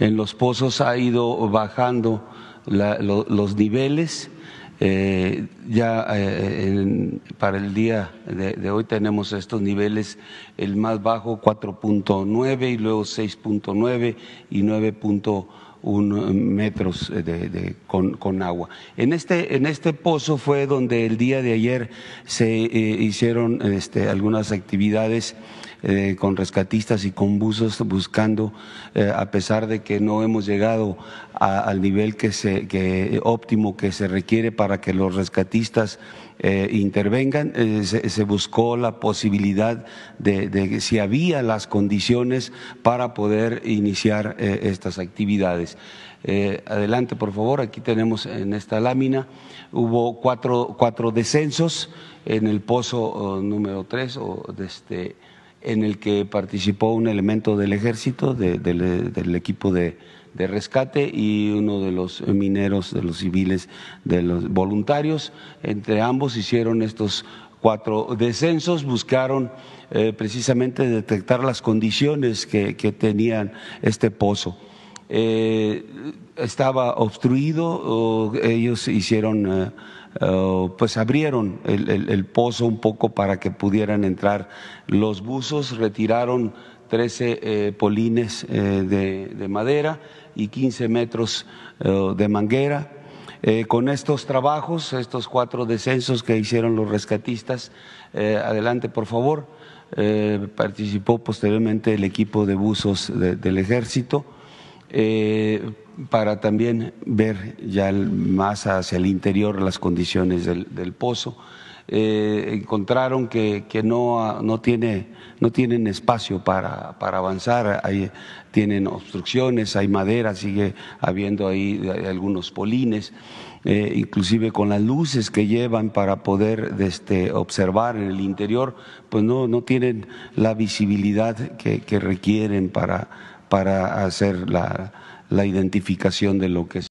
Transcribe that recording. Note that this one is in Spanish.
en los pozos ha ido bajando los niveles. Eh, ya eh, para el día de, de, hoy tenemos estos niveles, el más bajo 4.9 y luego 6.9 y 9 un eh, metros eh, con, agua. Este, en este, pozo fue donde el día de ayer se eh, hicieron este, algunas actividades con rescatistas y con buzos buscando, a pesar de que no hemos llegado al nivel óptimo que se requiere para que los rescatistas intervengan, se, buscó la posibilidad de, de, si había las condiciones para poder iniciar estas actividades. Eh, adelante, por favor. Aquí tenemos en esta lámina, hubo cuatro, cuatro descensos en el pozo eh, número 3 este, en el que participó un elemento del ejército, del equipo de, rescate y uno de los mineros, de los civiles, de los voluntarios. Entre ambos hicieron estos cuatro descensos, buscaron eh, precisamente detectar las condiciones que, que tenían este pozo. Eh, estaba obstruido, ellos hicieron, eh, eh, pues abrieron el, pozo un poco para que pudieran entrar los buzos, retiraron 13 polines de, madera y 15 metros de manguera. con estos trabajos, estos cuatro descensos que hicieron los rescatistas, adelante por favor, participó posteriormente el equipo de buzos del ejército. Eh, para también ver ya más hacia el interior las condiciones del, pozo. Eh, encontraron que, no, ah, no, tiene, no tienen espacio para, avanzar, hay, tienen obstrucciones, hay madera, sigue habiendo ahí algunos polines, eh, inclusive con las luces que llevan para poder este, observar en el interior, pues no, no tienen la visibilidad que, que requieren para para hacer la, la identificación de lo que es.